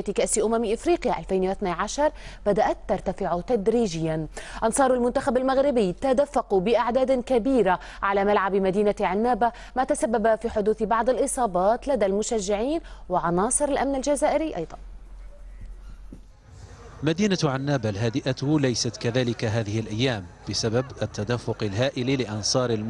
كأس أمم إفريقيا 2012 بدأت ترتفع تدريجيا أنصار المنتخب المغربي تدفقوا بأعداد كبيرة على ملعب مدينة عنابة ما تسبب في حدوث بعض الإصابات لدى المشجعين وعناصر الأمن الجزائري أيضا مدينة عنابة الهادئة ليست كذلك هذه الأيام بسبب التدفق الهائل لأنصار المنتخب